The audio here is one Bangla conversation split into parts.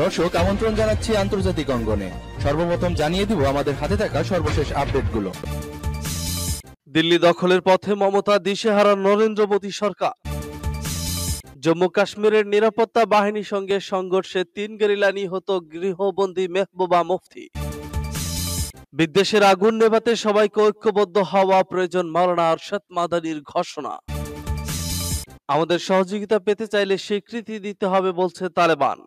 দর্শক আমন্ত্রণ জানাচ্ছি আন্তর্জাতিক অঙ্গনে সর্বপ্রথম জানিয়ে দিব আমাদের হাতে থাকা সর্বশেষ আপডেটগুলো দিল্লি দখলের পথে মমতা দিশেহারা নরেন্দ্র মোদী সরকার জম্মু কাশ্মীরের নিরাপত্তা বাহিনীর সঙ্গে সংঘর্ষে তিন গেরিলা নিহত গৃহবন্দী মেহবুবা মুফতি বিদ্বেষের আগুন নেভাতে সবাইকে ঐক্যবদ্ধ হওয়া প্রয়োজন মাওলানা আরশাদ মাদানির ঘোষণা আমাদের সহযোগিতা পেতে চাইলে স্বীকৃতি দিতে হবে বলছে তালেবান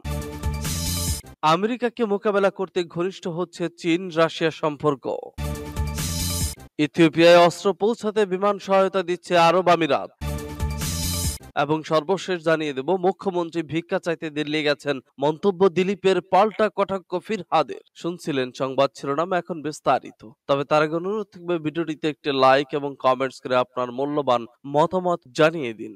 আমেরিকাকে মোকাবেলা করতে ঘনিষ্ঠ হচ্ছে চীন রাশিয়া সম্পর্ক ইথিওপিয়ায় অস্ত্র পৌঁছাতে বিমান সহায়তা দিচ্ছে আরব আমিরাত এবং সর্বশেষ জানিয়ে দেব মুখ্যমন্ত্রী ভিক্ষা চাইতে দিল্লি গেছেন মন্তব্য দিলীপের পাল্টা কটাক্ষ ফির হাদের শুনছিলেন সংবাদ শিরোনাম এখন বিস্তারিত তবে তার আগে অনুরোধ থাকবে ভিডিওটিতে একটি লাইক এবং কমেন্টস করে আপনার মূল্যবান মতামত জানিয়ে দিন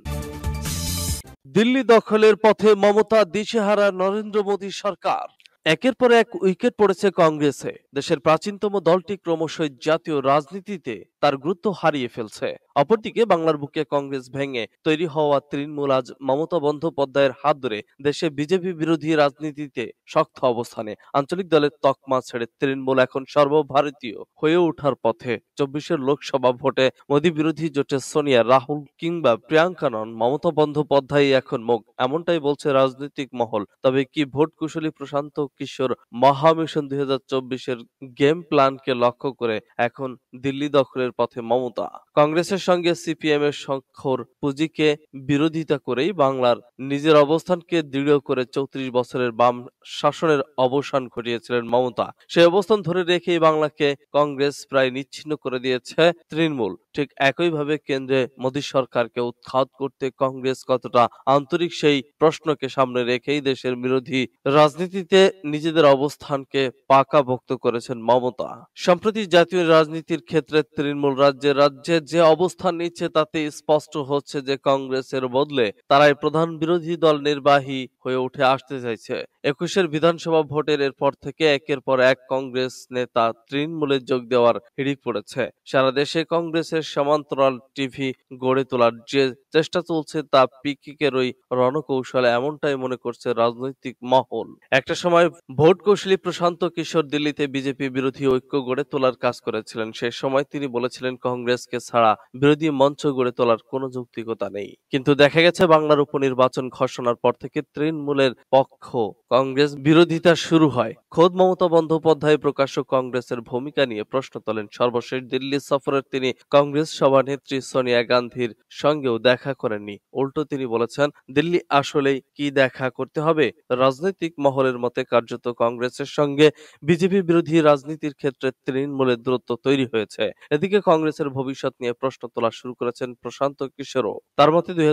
দিল্লি দখলের পথে মমতা দিশেহারা নরেন্দ্র মোদী সরকার একের পর এক উইকেট পড়েছে কংগ্রেসে দেশের প্রাচীনতম দলটি ক্রমশই জাতীয় রাজনীতিতে তার গুরুত্ব হারিয়ে ফেলছে অপরদিকে বাংলার বুকে কংগ্রেস ভেঙে তৈরি হওয়া তৃণমূল আজ মমতা বন্দ্যোপাধ্যায়ের হাত ধরে দেশে বিজেপি বিরোধী রাজনীতিতে শক্ত অবস্থানে আঞ্চলিক দলের তকমা ছেড়ে তৃণমূল এখন সর্বভারতীয় হয়ে ওঠার পথে চব্বিশের লোকসভা ভোটে মোদী বিরোধী জোটে সোনিয়া রাহুল কিংবা প্রিয়াঙ্কা নন মমতা বন্দ্যোপাধ্যায় এখন মুখ এমনটাই বলছে রাজনৈতিক মহল তবে কি ভোট কুশলী প্রশান্ত কিশোর মহামিশন দুই হাজার চব্বিশের গেম প্ল্যানকে লক্ষ্য করে এখন দিল্লি দখলের hjelpa til mamma. কংগ্রেসের সঙ্গে সিপিএমের সংখ্যর পুঁজিকে বিরোধিতা করেই বাংলার নিজের অবস্থানকে দৃঢ় করে চৌত্রিশ বছরের বাম শাসনের অবসান ঘটিয়েছিলেন মমতা সেই অবস্থান ধরে রেখেই বাংলাকে কংগ্রেস প্রায় নিচ্ছিন্ন করে দিয়েছে তৃণমূল ঠিক একইভাবে কেন্দ্রে মোদী সরকারকে উৎখাত করতে কংগ্রেস কতটা আন্তরিক সেই প্রশ্নকে সামনে রেখেই দেশের বিরোধী রাজনীতিতে নিজেদের অবস্থানকে পাকাভুক্ত করেছেন মমতা সম্প্রতি জাতীয় রাজনীতির ক্ষেত্রে তৃণমূল রাজ্যে রাজ্যে যে অবস্থান নিচ্ছে তাতে স্পষ্ট হচ্ছে যে কংগ্রেসের বদলে তারাই প্রধান বিরোধী দল নির্বাহী হয়ে উঠে আসতে চাইছে একুশের বিধানসভা ভোটের এরপর থেকে একের পর এক কংগ্রেস নেতা তৃণমূলে যোগ দেওয়ার হিড়িক পড়েছে সারা দেশে কংগ্রেসের সমান্তরাল টিভি গড়ে তোলার যে চেষ্টা চলছে তা পিকিকের ওই রণকৌশলে এমনটাই মনে করছে রাজনৈতিক মহল একটা সময় ভোট কৌশলী প্রশান্ত কিশোর দিল্লিতে বিজেপি বিরোধী ঐক্য গড়ে তোলার কাজ করেছিলেন সে সময় তিনি বলেছিলেন কংগ্রেসকে ছাড়া বিরোধী মঞ্চ গড়ে তোলার কোনো যৌক্তিকতা নেই কিন্তু দেখা গেছে বাংলার উপনির্বাচন ঘোষণার পর থেকে তৃণমূলের পক্ষ কংগ্রেস বিরোধিতা শুরু হয় খোদ মমতা বন্দ্যোপাধ্যায় প্রকাশ্য কংগ্রেসের ভূমিকা নিয়ে প্রশ্ন তোলেন সর্বশেষ দিল্লি সফরের তিনি কংগ্রেস সভানেত্রী সোনিয়া গান্ধীর সঙ্গেও দেখা করেননি উল্টো তিনি বলেছেন দিল্লি আসলেই কি দেখা করতে হবে রাজনৈতিক মহলের মতে কার্যত কংগ্রেসের সঙ্গে বিজেপি বিরোধী রাজনীতির ক্ষেত্রে তৃণমূলের দূরত্ব তৈরি হয়েছে এদিকে কংগ্রেসের ভবিষ্যৎ নিয়ে প্রশ্ন তোলা শুরু করেছেন প্রশান্ত কিশোরও তার মতে দুই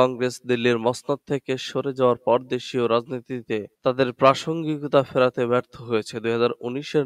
কংগ্রেস দিল্লির মসনদ থেকে সরে যাওয়ার পর দেশীয় রাজনীতিতে তাদের প্রাসঙ্গিকতা ফেরাতে ব্যর্থ হয়েছে দুই এর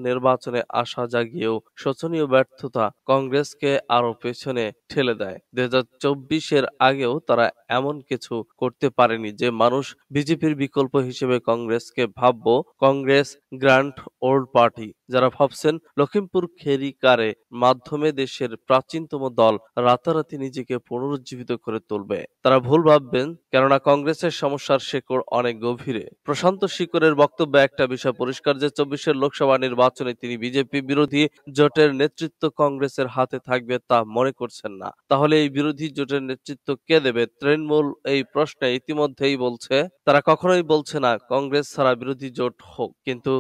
নির্বাচনে আশা জাগিয়েও শোচনীয় ব্যর্থতা কংগ্রেসকে আরো পেছনে ঠেলে দেয় দুই এর আগেও তারা এমন কিছু করতে পারেনি যে মানুষ বিজেপির বিকল্প হিসেবে কংগ্রেসকে ভাবব কংগ্রেস গ্র্যান্ড ওল্ড পার্টি যারা ভাবছেন লখিমপুর খেরিকারে মাধ্যমে দেশের প্রাচীনতম বৃহত্তম দল রাতারাতি নিজেকে পুনরুজ্জীবিত করে তুলবে তারা ভুল ভাববেন কেননা কংগ্রেসের সমস্যার শেকড় অনেক গভীরে প্রশান্ত শিকরের বক্তব্যে একটা বিষয় পরিষ্কার যে চব্বিশের লোকসভা নির্বাচনে তিনি বিজেপি বিরোধী জোটের নেতৃত্ব কংগ্রেসের হাতে থাকবে তা মনে করছেন না তাহলে এই বিরোধী জোটের নেতৃত্ব কে দেবে তৃণমূল এই প্রশ্নে ইতিমধ্যেই বলছে তারা কখনোই বলছে না কংগ্রেস ছাড়া বিরোধী জোট হোক কিন্তু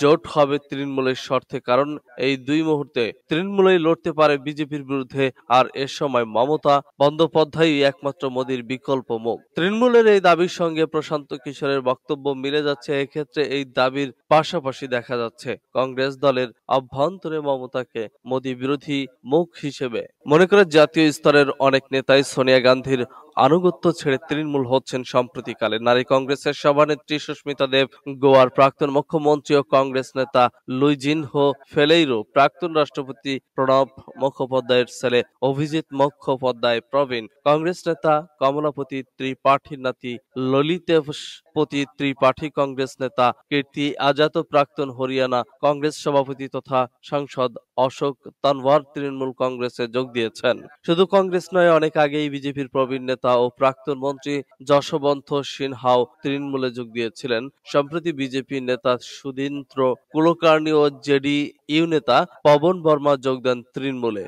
জোট হবে তৃণমূলের শর্তে কারণ এই দুই মুহূর্তে তৃণমূলেই লড়তে পারে বিজেপির বিরুদ্ধে মধ্যে আর এ সময় মমতা বন্দ্যোপাধ্যায়ই একমাত্র মোদীর বিকল্প মুখ তৃণমূলের এই দাবির সঙ্গে প্রশান্ত কিশোরের বক্তব্য মিলে যাচ্ছে এক্ষেত্রে এই দাবির পাশাপাশি দেখা যাচ্ছে কংগ্রেস দলের অভ্যন্তরে মমতাকে মোদী বিরোধী মুখ হিসেবে মনে করে জাতীয় স্তরের অনেক নেতাই সোনিয়া গান্ধীর আনুগত্য ছেড়ে তৃণমূল হচ্ছেন সম্প্রতিকালে নারী কংগ্রেসের সভানেত্রী সুস্মিতা দেব গোয়ার প্রাক্তন মুখ্যমন্ত্রী ও কংগ্রেস নেতা লুইজিনহো ফেলেইরো প্রাক্তন রাষ্ট্রপতি প্রণব মুখোপাধ্যায়ের ছেলে অভিজিৎ মুখোপাধ্যায় প্রবীণ কংগ্রেস নেতা কমলাপতি ত্রিপাঠীর নাতি ললিতেশ সভাপতি ত্রিপাঠী কংগ্রেস নেতা কীর্তি আজাদ প্রাক্তন হরিয়ানা কংগ্রেস সভাপতি তথা সাংসদ অশোক তানওয়ার তৃণমূল কংগ্রেসে যোগ দিয়েছেন শুধু কংগ্রেস নয় অনেক আগেই বিজেপির প্রবীণ নেতা ও প্রাক্তন মন্ত্রী যশবন্ত সিনহাও তৃণমূলে যোগ দিয়েছিলেন সম্প্রতি বিজেপি নেতা সুদীন্দ্র কুলকার্নি ও জেডি ইউ নেতা পবন বর্মা যোগ দেন তৃণমূলে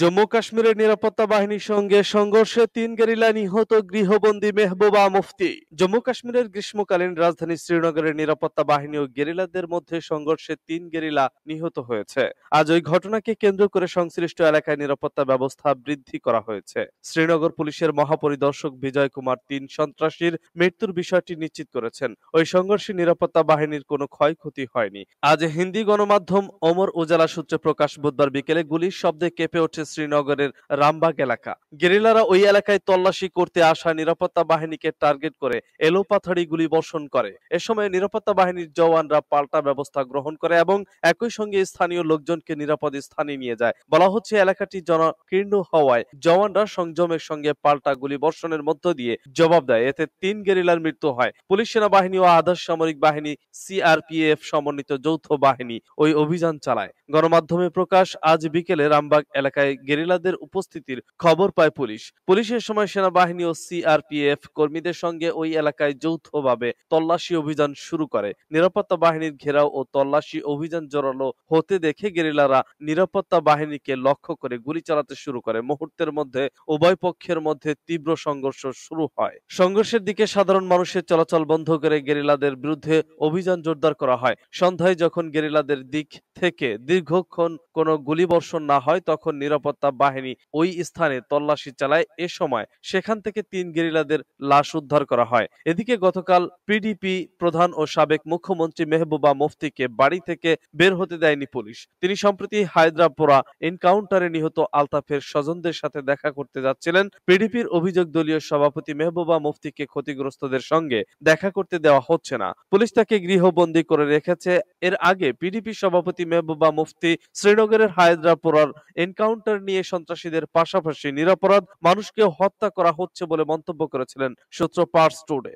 জম্মু কাশ্মীরের নিরাপত্তা বাহিনীর সঙ্গে সংঘর্ষে তিন গেরিলা নিহত গৃহবন্দী মেহবুবা মুফতি জম্মু কাশ্মীরের গ্রীষ্মকালীন রাজধানী শ্রীনগরের নিরাপত্তা বাহিনী ও গেরিলাদের মধ্যে সংঘর্ষে তিন গেরিলা নিহত হয়েছে আজ ওই ঘটনাকে কেন্দ্র করে সংশ্লিষ্ট এলাকায় নিরাপত্তা ব্যবস্থা বৃদ্ধি করা হয়েছে শ্রীনগর পুলিশের মহাপরিদর্শক বিজয় কুমার তিন সন্ত্রাসীর মৃত্যুর বিষয়টি নিশ্চিত করেছেন ওই সংঘর্ষে নিরাপত্তা বাহিনীর কোনো ক্ষয়ক্ষতি হয়নি আজ হিন্দি গণমাধ্যম অমর উজালা সূত্রে প্রকাশ বুধবার বিকেলে গুলির শব্দে কেঁপে ওঠে শ্রীনগরের রামবাগ এলাকা গেরিলারা ওই এলাকায় তল্লাশি করতে আসা নিরাপত্তা বাহিনীকে টার্গেট করে এলোপাথাড়ি গুলি বর্ষণ করে এ সময় নিরাপত্তা বাহিনীর জওয়ানরা পাল্টা ব্যবস্থা গ্রহণ করে এবং একই সঙ্গে স্থানীয় লোকজনকে নিরাপদ স্থানে নিয়ে যায় বলা হচ্ছে এলাকাটি জনকীর্ণ হওয়ায় জওয়ানরা সংযমের সঙ্গে পাল্টা গুলি বর্ষণের মধ্য দিয়ে জবাব দেয় এতে তিন গেরিলার মৃত্যু হয় পুলিশ সেনাবাহিনী ও আধা সামরিক বাহিনী সিআরপিএফ সমন্বিত যৌথ বাহিনী ওই অভিযান চালায় গণমাধ্যমে প্রকাশ আজ বিকেলে রামবাগ এলাকায় এলাকায় গেরিলাদের উপস্থিতির খবর পায় পুলিশ পুলিশের সময় সেনাবাহিনী ও সিআরপিএফ কর্মীদের সঙ্গে ওই এলাকায় যৌথভাবে তল্লাশি অভিযান শুরু করে নিরাপত্তা বাহিনীর ঘেরাও ও তল্লাশি অভিযান জোরালো হতে দেখে গেরিলারা নিরাপত্তা বাহিনীকে লক্ষ্য করে গুলি চালাতে শুরু করে মুহূর্তের মধ্যে উভয় পক্ষের মধ্যে তীব্র সংঘর্ষ শুরু হয় সংঘর্ষের দিকে সাধারণ মানুষের চলাচল বন্ধ করে গেরিলাদের বিরুদ্ধে অভিযান জোরদার করা হয় সন্ধ্যায় যখন গেরিলাদের দিক থেকে দীর্ঘক্ষণ কোনো বর্ষণ না হয় তখন নিরাপত্তা নিরাপত্তা বাহিনী ওই স্থানে তল্লাশি চালায় এ সময় সেখান থেকে তিন গেরিলাদের লাশ উদ্ধার করা হয় এদিকে গতকাল পিডিপি প্রধান ও সাবেক মুখ্যমন্ত্রী মেহবুবা মুফতিকে বাড়ি থেকে বের হতে দেয়নি পুলিশ তিনি সম্প্রতি হায়দ্রাপোরা এনকাউন্টারে নিহত আলতাফের স্বজনদের সাথে দেখা করতে যাচ্ছিলেন পিডিপির অভিযোগ দলীয় সভাপতি মেহবুবা মুফতিকে ক্ষতিগ্রস্তদের সঙ্গে দেখা করতে দেওয়া হচ্ছে না পুলিশ তাকে গৃহবন্দী করে রেখেছে এর আগে পিডিপি সভাপতি মেহবুবা মুফতি শ্রীনগরের হায়দ্রাপোরার এনকাউন্টার নিয়ে সন্ত্রাসীদের পাশাপাশি নিরাপরাধ মানুষকে হত্যা করা হচ্ছে বলে মন্তব্য করেছিলেন সূত্র পার্স টুডে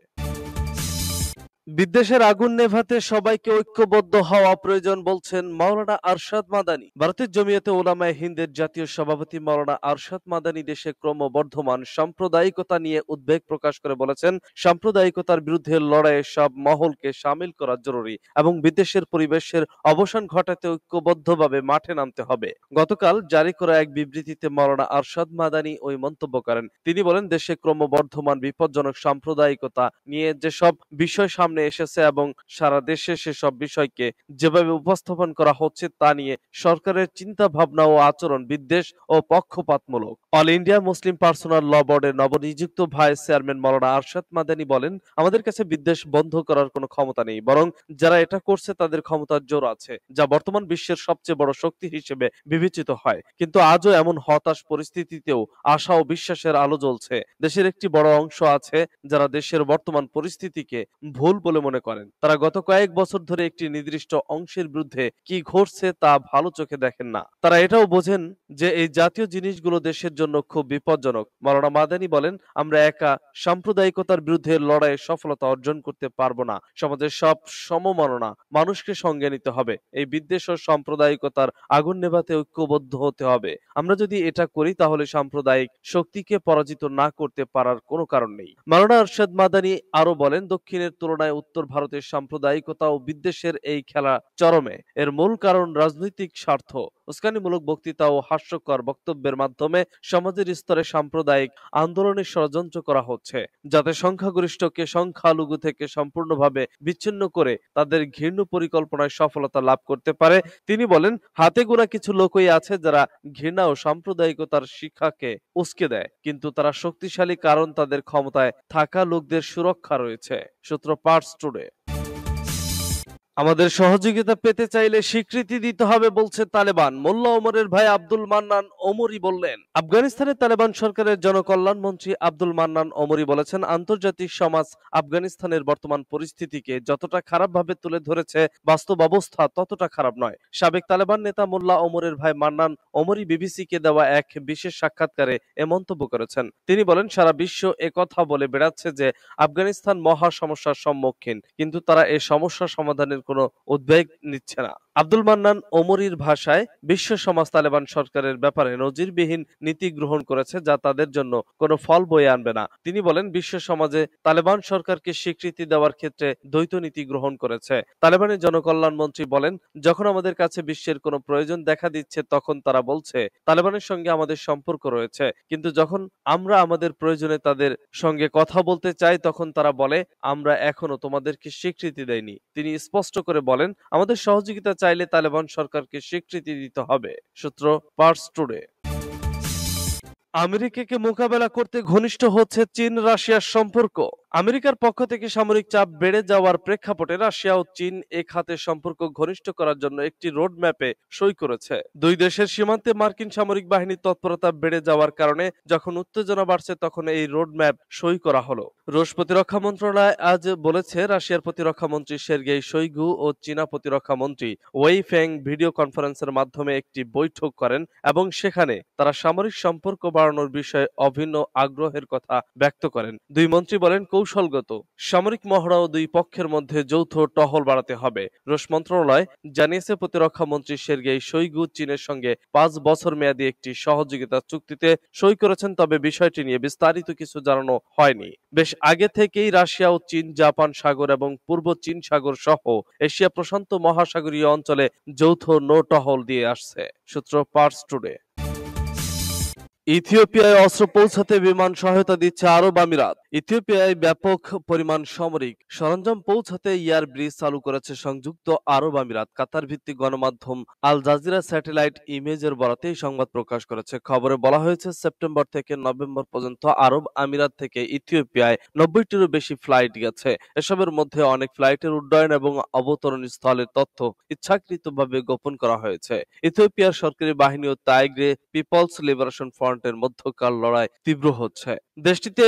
বিদ্বেষের আগুন নেভাতে সবাইকে ঐক্যবদ্ধ হওয়া প্রয়োজন বলছেন মাওলানা আরশাদ মাদানি ভারতের জমিয়তে ওলামায় হিন্দের জাতীয় সভাপতি মাওলানা আরশাদ মাদানি দেশে ক্রমবর্ধমান সাম্প্রদায়িকতা নিয়ে উদ্বেগ প্রকাশ করে বলেছেন সাম্প্রদায়িকতার বিরুদ্ধে লড়াইয়ে সব মহলকে সামিল করা জরুরি এবং বিদেশের পরিবেশের অবসান ঘটাতে ঐক্যবদ্ধভাবে মাঠে নামতে হবে গতকাল জারি করা এক বিবৃতিতে মাওলানা আরশাদ মাদানি ওই মন্তব্য করেন তিনি বলেন দেশে ক্রমবর্ধমান বিপজ্জনক সাম্প্রদায়িকতা নিয়ে যেসব বিষয় সামনে সামনে এসেছে এবং সারা দেশে সেসব বিষয়কে যেভাবে উপস্থাপন করা হচ্ছে তা নিয়ে সরকারের চিন্তা ভাবনা ও আচরণ বিদ্বেষ ও পক্ষপাতমূলক all India Muslim personal law বোর্ডের নবনিযুক্ত ভাইস চেয়ারম্যান মলানা আরশাদ মাদানী বলেন আমাদের কাছে বিদ্বেষ বন্ধ করার কোনো ক্ষমতা নেই বরং যারা এটা করছে তাদের ক্ষমতার জোর আছে যা বর্তমান বিশ্বের সবচেয়ে বড় শক্তি হিসেবে বিবেচিত হয় কিন্তু আজও এমন হতাশ পরিস্থিতিতেও আশা ও বিশ্বাসের আলো জ্বলছে দেশের একটি বড় অংশ আছে যারা দেশের বর্তমান পরিস্থিতিকে ভুল বলে মনে করেন তারা গত কয়েক বছর ধরে একটি নির্দিষ্ট অংশের বিরুদ্ধে কি ঘটছে তা ভালো চোখে দেখেন না তারা এটাও বোঝেন যে এই জাতীয় জিনিসগুলো দেশের জন্য খুব বিপজ্জনক মালানা মাদানি বলেন আমরা একা সাম্প্রদায়িকতার বিরুদ্ধে লড়াইয়ে সফলতা অর্জন করতে পারবো না সমাজের সব সমমননা মানুষকে সঙ্গে নিতে হবে এই বিদ্বেষ ও সাম্প্রদায়িকতার আগুন নেভাতে ঐক্যবদ্ধ হতে হবে আমরা যদি এটা করি তাহলে সাম্প্রদায়িক শক্তিকে পরাজিত না করতে পারার কোনো কারণ নেই মালানা আরশাদ মাদানি আরো বলেন দক্ষিণের তুলনায় বাংলায় উত্তর ভারতের সাম্প্রদায়িকতা ও বিদ্বেষের এই খেলা চরমে এর মূল কারণ রাজনৈতিক স্বার্থ উস্কানিমূলক বক্তৃতা ও হাস্যকর বক্তব্যের মাধ্যমে সমাজের স্তরে সাম্প্রদায়িক আন্দোলনের ষড়যন্ত্র করা হচ্ছে যাতে সংখ্যাগরিষ্ঠকে সংখ্যালঘু থেকে সম্পূর্ণভাবে বিচ্ছিন্ন করে তাদের ঘৃণ্য পরিকল্পনায় সফলতা লাভ করতে পারে তিনি বলেন হাতে গোনা কিছু লোকই আছে যারা ঘৃণা ও সাম্প্রদায়িকতার শিক্ষাকে উস্কে দেয় কিন্তু তারা শক্তিশালী কারণ তাদের ক্ষমতায় থাকা লোকদের সুরক্ষা রয়েছে সূত্র পার্টস টুডে আমাদের সহযোগিতা পেতে চাইলে স্বীকৃতি দিতে হবে বলছে তালেবান মোল্লা ওমরের ভাই আব্দুল মান্নান ওমরি বললেন আফগানিস্তানের তালেবান সরকারের জনকল্যাণ মন্ত্রী আব্দুল মান্নান ওমরি বলেছেন আন্তর্জাতিক সমাজ আফগানিস্তানের বর্তমান পরিস্থিতিকে যতটা খারাপভাবে তুলে ধরেছে বাস্তব অবস্থা ততটা খারাপ নয় সাবেক তালেবান নেতা মোল্লা ওমরের ভাই মান্নান ওমরি বিবিসিকে দেওয়া এক বিশেষ সাক্ষাৎকারে এ মন্তব্য করেছেন তিনি বলেন সারা বিশ্ব একথা বলে বেড়াচ্ছে যে আফগানিস্তান মহা সমস্যার সম্মুখীন কিন্তু তারা এ সমস্যা সমাধানের সরকারের কোনো উদ্বেগ নিচ্ছে না আব্দুল মান্নান ওমরির ভাষায় বিশ্ব সমাজ তালেবান সরকারের ব্যাপারে নজিরবিহীন নীতি গ্রহণ করেছে যা তাদের জন্য কোনো ফল বয়ে আনবে না তিনি বলেন বিশ্ব সমাজে তালেবান সরকারকে স্বীকৃতি দেওয়ার ক্ষেত্রে দ্বৈত নীতি গ্রহণ করেছে তালেবানের জনকল্যাণ মন্ত্রী বলেন যখন আমাদের কাছে বিশ্বের কোনো প্রয়োজন দেখা দিচ্ছে তখন তারা বলছে তালেবানের সঙ্গে আমাদের সম্পর্ক রয়েছে কিন্তু যখন আমরা আমাদের প্রয়োজনে তাদের সঙ্গে কথা বলতে চাই তখন তারা বলে আমরা এখনো তোমাদেরকে স্বীকৃতি দেয়নি তিনি স্পষ্ট স্পষ্ট করে বলেন আমাদের সহযোগিতা চাইলে তালেবান সরকারকে স্বীকৃতি দিতে হবে সূত্র পার্স টুডে আমেরিকাকে মোকাবেলা করতে ঘনিষ্ঠ হচ্ছে চীন রাশিয়ার সম্পর্ক আমেরিকার পক্ষ থেকে সামরিক চাপ বেড়ে যাওয়ার প্রেক্ষাপটে রাশিয়া ও চীন এ খাতে সম্পর্ক ঘনিষ্ঠ করার জন্য একটি রোডম্যাপে সই করেছে দুই দেশের সীমান্তে মার্কিন সামরিক বাহিনীর তৎপরতা বেড়ে যাওয়ার কারণে যখন উত্তেজনা বাড়ছে তখন এই রোডম্যাপ সই করা হলো রুশ প্রতিরক্ষা মন্ত্রণালয় আজ বলেছে রাশিয়ার প্রতিরক্ষা মন্ত্রী সের্গেই সৈগু ও চীনা প্রতিরক্ষা মন্ত্রী ওয়েই ফেং ভিডিও কনফারেন্সের মাধ্যমে একটি বৈঠক করেন এবং সেখানে তারা সামরিক সম্পর্ক বাড়ানোর বিষয়ে অভিন্ন আগ্রহের কথা ব্যক্ত করেন দুই মন্ত্রী বলেন কৌশলগত সামরিক মহড়াও দুই পক্ষের মধ্যে যৌথ টহল বাড়াতে হবে রুশ মন্ত্রণালয় জানিয়েছে প্রতিরক্ষা মন্ত্রী সের্গেই শৈগু চীনের সঙ্গে পাঁচ বছর মেয়াদী একটি সহযোগিতা চুক্তিতে সই করেছেন তবে বিষয়টি নিয়ে বিস্তারিত কিছু জানানো হয়নি বেশ আগে থেকেই রাশিয়া ও চীন জাপান সাগর এবং পূর্ব চীন সাগর সহ এশিয়া প্রশান্ত মহাসাগরীয় অঞ্চলে যৌথ নো টহল দিয়ে আসছে সূত্র পার্স টুডে ইথিওপিয়ায় অস্ত্র পৌঁছাতে বিমান সহায়তা দিচ্ছে আরব আমিরাত ইথিওপিয়ায় ব্যাপক পরিমাণ সামরিক সরঞ্জাম পৌঁছাতে এয়ার ব্রিজ চালু করেছে সংযুক্ত আরব আমিরাত কাতার ভিত্তিক গণমাধ্যম আল জাজিরা স্যাটেলাইট ইমেজের বরাতে এই সংবাদ প্রকাশ করেছে খবরে বলা হয়েছে সেপ্টেম্বর থেকে নভেম্বর পর্যন্ত আরব আমিরাত থেকে ইথিওপিয়ায় নব্বইটিরও বেশি ফ্লাইট গেছে এসবের মধ্যে অনেক ফ্লাইটের উড্ডয়ন এবং অবতরণ স্থলের তথ্য ইচ্ছাকৃতভাবে গোপন করা হয়েছে ইথিওপিয়ার সরকারি বাহিনী ও তাইগ্রে পিপলস লিবারেশন ফ্রন্ট ফ্রন্টের মধ্যকার লড়াই তীব্র হচ্ছে দেশটিতে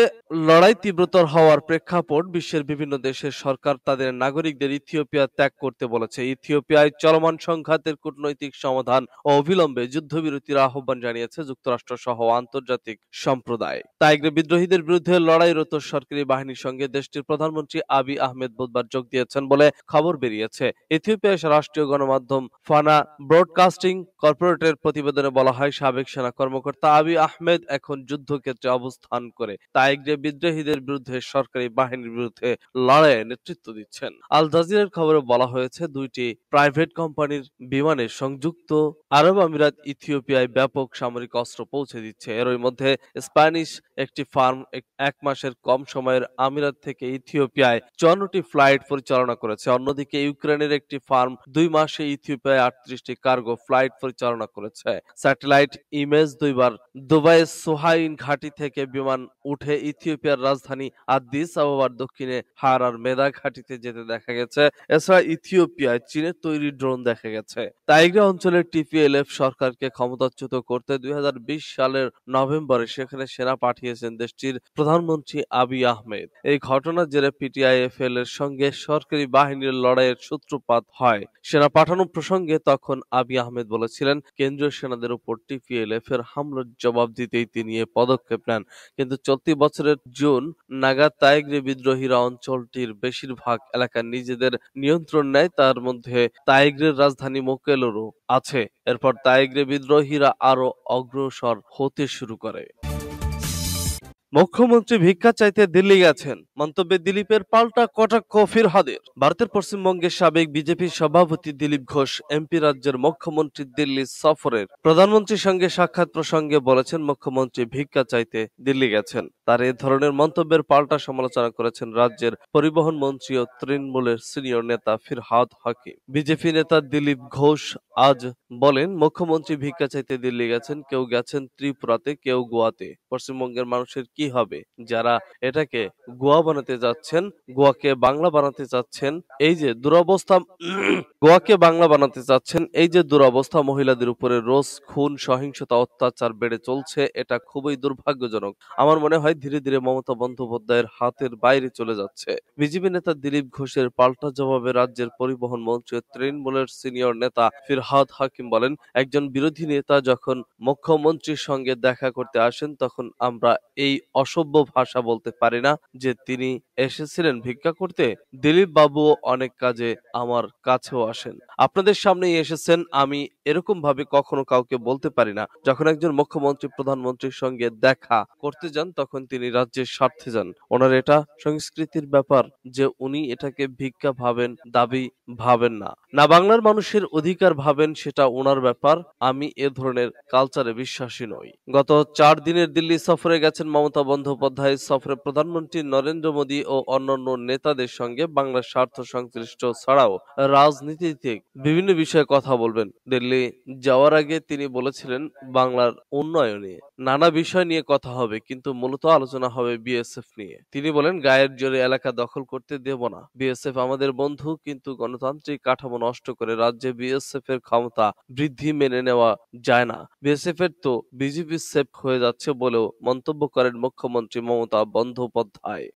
লড়াই তীব্রতর হওয়ার প্রেক্ষাপট বিশ্বের বিভিন্ন দেশের সরকার তাদের নাগরিকদের ইথিওপিয়া ত্যাগ করতে বলেছে ইথিওপিয়ায় চলমান সংঘাতের কূটনৈতিক সমাধান ও অবিলম্বে যুদ্ধবিরতির আহ্বান জানিয়েছে যুক্তরাষ্ট্র সহ আন্তর্জাতিক সম্প্রদায় তাইগ্রে বিদ্রোহীদের বিরুদ্ধে লড়াইরত সরকারি বাহিনীর সঙ্গে দেশটির প্রধানমন্ত্রী আবি আহমেদ বুধবার যোগ দিয়েছেন বলে খবর বেরিয়েছে ইথিওপিয়ার রাষ্ট্রীয় গণমাধ্যম ফানা ব্রডকাস্টিং কর্পোরেটের প্রতিবেদনে বলা হয় সাবেক সেনা কর্মকর্তা আবি আলী আহমেদ এখন যুদ্ধক্ষেত্রে অবস্থান করে তাইগ্রে বিদ্রোহীদের বিরুদ্ধে সরকারি বাহিনীর বিরুদ্ধে লড়াইয়ে নেতৃত্ব দিচ্ছেন আল জাজিরের খবরে বলা হয়েছে দুইটি প্রাইভেট কোম্পানির বিমানে সংযুক্ত আরব আমিরাত ইথিওপিয়ায় ব্যাপক সামরিক অস্ত্র পৌঁছে দিচ্ছে এরই মধ্যে স্প্যানিশ একটি ফার্ম এক মাসের কম সময়ের আমিরাত থেকে ইথিওপিয়ায় চন্নটি ফ্লাইট পরিচালনা করেছে অন্যদিকে ইউক্রেনের একটি ফার্ম দুই মাসে ইথিওপিয়ায় আটত্রিশটি কার্গো ফ্লাইট পরিচালনা করেছে স্যাটেলাইট ইমেজ দুইবার দুবাইয়ের সোহাইন ঘাঁটি থেকে বিমান উঠে ইথিওপিয়ার রাজধানী আদিস আবাবার দক্ষিণে হার আর মেদা ঘাঁটিতে যেতে দেখা গেছে এছাড়া ইথিওপিয়ায় চীনের তৈরি ড্রোন দেখা গেছে তাইগ্রা অঞ্চলের টিপিএলএফ সরকারকে ক্ষমতাচ্যুত করতে দুই সালের নভেম্বরে সেখানে সেনা পাঠিয়েছেন দেশটির প্রধানমন্ত্রী আবি আহমেদ এই ঘটনার জেরে পিটিআইএফএল এর সঙ্গে সরকারি বাহিনীর লড়াইয়ের সূত্রপাত হয় সেনা পাঠানো প্রসঙ্গে তখন আবি আহমেদ বলেছিলেন কেন্দ্রীয় সেনাদের উপর টিপিএলএফ এর হামলার জবাব দিতেই তিনি এ পদক্ষেপ নেন কিন্তু চলতি বছরের জুন নাগাদ তাইগ্রি বিদ্রোহীরা অঞ্চলটির বেশিরভাগ এলাকা নিজেদের নিয়ন্ত্রণ নেয় তার মধ্যে তাইগ্রের রাজধানী মোকেলোরও আছে এরপর তাইগ্রে বিদ্রোহীরা আরো অগ্রসর হতে শুরু করে মুখ্যমন্ত্রী ভিক্ষা চাইতে দিল্লি গেছেন মন্তব্যে দিলীপের পাল্টা কটাক্ষ ফিরহাদের ভারতের পশ্চিমবঙ্গের সাবেক বিজেপি সভাপতি দিলীপ ঘোষ এমপি রাজ্যের মুখ্যমন্ত্রী দিল্লি সফরের প্রধানমন্ত্রীর সঙ্গে সাক্ষাৎ প্রসঙ্গে বলেছেন মুখ্যমন্ত্রী ভিক্ষা চাইতে দিল্লি গেছেন তার এ ধরনের মন্তব্যের পাল্টা সমালোচনা করেছেন রাজ্যের পরিবহন মন্ত্রী ও তৃণমূলের সিনিয়র নেতা ফিরহাদ হাকিম বিজেপি নেতা দিলীপ ঘোষ আজ বলেন মুখ্যমন্ত্রী ভিক্ষা চাইতে দিল্লি গেছেন কেউ গেছেন ত্রিপুরাতে কেউ গোয়াতে পশ্চিমবঙ্গের মানুষের কি কি হবে যারা এটাকে গোয়া বানাতে যাচ্ছেন গোয়াকে বাংলা বানাতে যাচ্ছেন এই যে দুরবস্থা গোয়াকে বাংলা বানাতে যাচ্ছেন এই যে দুরবস্থা মহিলাদের উপরে রোজ খুন সহিংসতা অত্যাচার বেড়ে চলছে এটা খুবই দুর্ভাগ্যজনক আমার মনে হয় ধীরে ধীরে মমতা বন্দ্যোপাধ্যায়ের হাতের বাইরে চলে যাচ্ছে বিজেপি নেতা দিলীপ ঘোষের পাল্টা জবাবে রাজ্যের পরিবহন মন্ত্রী তৃণমূলের সিনিয়র নেতা ফিরহাদ হাকিম বলেন একজন বিরোধী নেতা যখন মুখ্যমন্ত্রীর সঙ্গে দেখা করতে আসেন তখন আমরা এই অসভ্য ভাষা বলতে পারি না যে তিনি এসেছিলেন ভিক্ষা করতে দিলীপ বাবু অনেক কাজে আমার কাছেও আসেন আপনাদের সামনে এসেছেন আমি এরকম ভাবে কখনো কাউকে বলতে পারি না যখন একজন মুখ্যমন্ত্রী প্রধানমন্ত্রীর সঙ্গে দেখা করতে যান তখন তিনি রাজ্যের স্বার্থে যান ওনার এটা সংস্কৃতির ব্যাপার যে উনি এটাকে ভিক্ষা ভাবেন দাবি ভাবেন না না বাংলার মানুষের অধিকার ভাবেন সেটা ওনার ব্যাপার আমি এ ধরনের কালচারে বিশ্বাসী নই গত চার দিনের দিল্লি সফরে গেছেন মমতা মমতা বন্দ্যোপাধ্যায় সফরে প্রধানমন্ত্রী নরেন্দ্র মোদী ও অন্যান্য নেতাদের সঙ্গে বাংলার স্বার্থ সংশ্লিষ্ট ছাড়াও রাজনীতিতে বিভিন্ন বিষয়ে কথা বলবেন দিল্লি যাওয়ার আগে তিনি বলেছিলেন বাংলার উন্নয়নে নানা বিষয় নিয়ে কথা হবে কিন্তু মূলত আলোচনা হবে বিএসএফ নিয়ে তিনি বলেন গায়ের জোরে এলাকা দখল করতে দেব না বিএসএফ আমাদের বন্ধু কিন্তু গণতান্ত্রিক কাঠামো নষ্ট করে রাজ্যে বিএসএফ এর ক্ষমতা বৃদ্ধি মেনে নেওয়া যায় না বিএসএফ এর তো বিজেপি সেফ হয়ে যাচ্ছে বলেও মন্তব্য করেন মুখ্যমন্ত্রী মমতা বন্দ্যোপাধ্যায়।